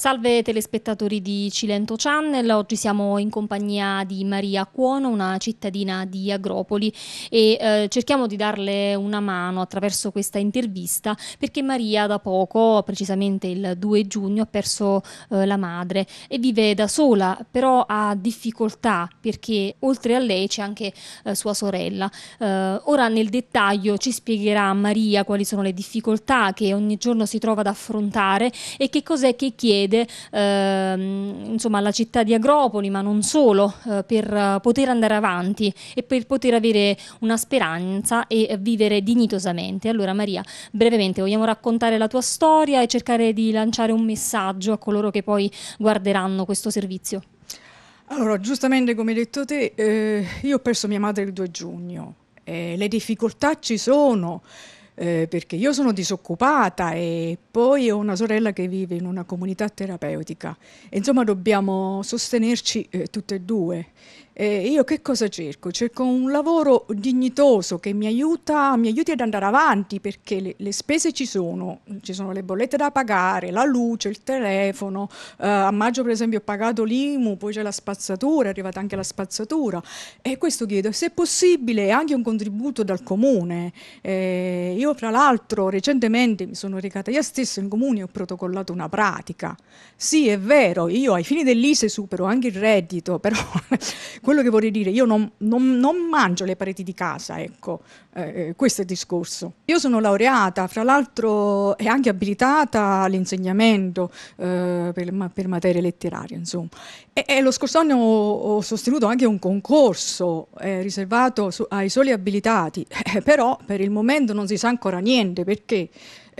Salve telespettatori di Cilento Channel, oggi siamo in compagnia di Maria Cuono, una cittadina di Agropoli e eh, cerchiamo di darle una mano attraverso questa intervista perché Maria da poco, precisamente il 2 giugno, ha perso eh, la madre e vive da sola, però ha difficoltà perché oltre a lei c'è anche eh, sua sorella. Eh, ora nel dettaglio ci spiegherà Maria quali sono le difficoltà che ogni giorno si trova ad affrontare e che cos'è che chiede chiede ehm, insomma, alla città di Agropoli, ma non solo, eh, per poter andare avanti e per poter avere una speranza e vivere dignitosamente. Allora Maria, brevemente vogliamo raccontare la tua storia e cercare di lanciare un messaggio a coloro che poi guarderanno questo servizio. Allora, giustamente come hai detto te, eh, io ho perso mia madre il 2 giugno, eh, le difficoltà ci sono. Eh, perché io sono disoccupata e poi ho una sorella che vive in una comunità terapeutica. insomma, dobbiamo sostenerci eh, tutte e due eh, io che cosa cerco? Cerco un lavoro dignitoso che mi, aiuta, mi aiuti ad andare avanti perché le, le, spese ci sono, ci sono le bollette da pagare, la luce, il telefono, eh, a maggio per esempio ho pagato l'IMU, poi c'è la spazzatura, è arrivata anche la spazzatura e questo chiedo se è possibile anche un contributo dal comune. Eh, io fra l'altro recentemente mi sono recata io stesso in comune e ho protocollato una pratica. Sì è vero, io ai fini dell'ISE supero anche il reddito, però quello che vorrei dire, io non, non, non mangio le pareti di casa, ecco, eh, eh, questo è il discorso. Io sono laureata, fra l'altro è anche abilitata all'insegnamento eh, per, per, materie letterarie, insomma. E, e lo scorso anno ho, ho, sostenuto anche un concorso eh, riservato su, ai soli abilitati, eh, però per il momento non si sa ancora niente perché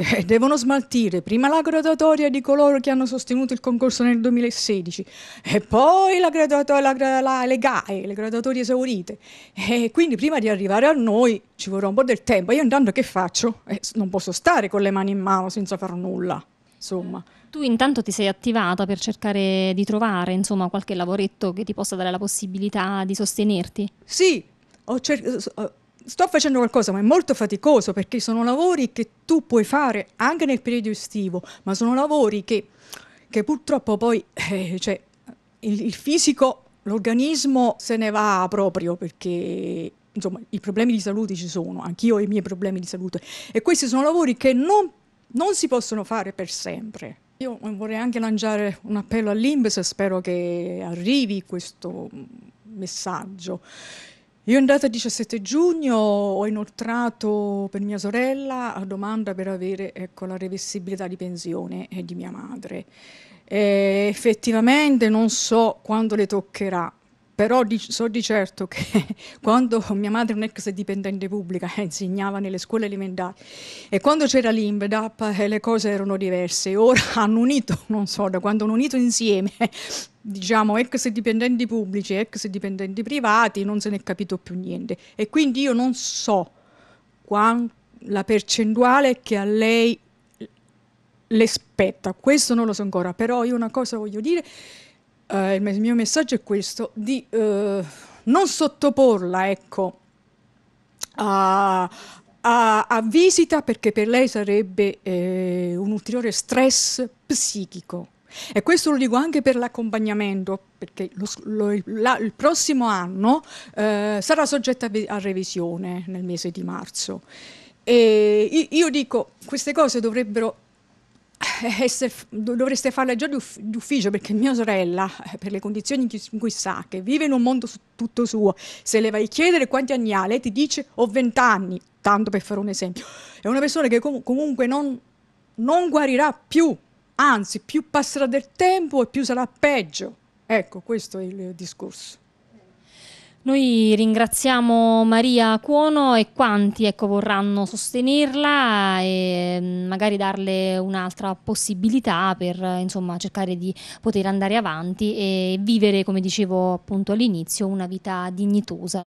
eh, devono smaltire prima la graduatoria di coloro che hanno sostenuto il concorso nel 2016 e poi la graduatoria, la, la, le GAE, eh, le graduatorie esaurite. E quindi prima di arrivare a noi ci vorrà un po' del tempo. Io intanto che faccio? Eh, non posso stare con le mani in mano senza far nulla. Insomma. Tu intanto ti sei attivata per cercare di trovare insomma, qualche lavoretto che ti possa dare la possibilità di sostenerti? Sì, ho cercato sto facendo qualcosa, ma è molto faticoso perché sono lavori che tu puoi fare anche nel periodo estivo, ma sono lavori che, che purtroppo poi eh, cioè, il, il fisico, l'organismo se ne va proprio perché insomma, i problemi di salute ci sono, anch'io ho i miei problemi di salute e questi sono lavori che non, non si possono fare per sempre. Io vorrei anche lanciare un appello all'Inbes, spero che arrivi questo messaggio, io in data 17 giugno ho inoltrato per mia sorella la domanda per avere ecco, la reversibilità di pensione eh, di mia madre. E eh, effettivamente non so quando le toccherà, però so di certo che quando mia madre è ex dipendente pubblica eh, insegnava nelle scuole elementari e quando c'era l'Imbedap eh, le cose erano diverse, ora hanno unito, non so, da quando hanno unito insieme eh, diciamo ex dipendenti pubblici e ex dipendenti privati non se ne è capito più niente e quindi io non so quanto la percentuale che a lei le spetta, questo non lo so ancora, però io una cosa voglio dire eh, il mio messaggio è questo, di eh, non sottoporla ecco, a, a, a, visita perché per lei sarebbe eh, un ulteriore stress psichico. E questo lo dico anche per l'accompagnamento, perché lo, lo, la, il prossimo anno eh, sarà soggetta a revisione nel mese di marzo. E io dico, queste cose dovrebbero essere, eh, dovreste farla già d'ufficio perché mia sorella, eh, per le condizioni in cui sa, che vive in un mondo tutto suo, se le vai a chiedere quanti anni ha, lei ti dice ho 20 anni, tanto per fare un esempio, è una persona che com- comunque non, non guarirà più, anzi più passerà del tempo e più sarà peggio. Ecco, questo è il discorso. Noi ringraziamo Maria Cuono e quanti ecco, vorranno sostenerla e mm, magari darle un'altra possibilità per insomma, cercare di poter andare avanti e vivere, come dicevo appunto all'inizio, una vita dignitosa.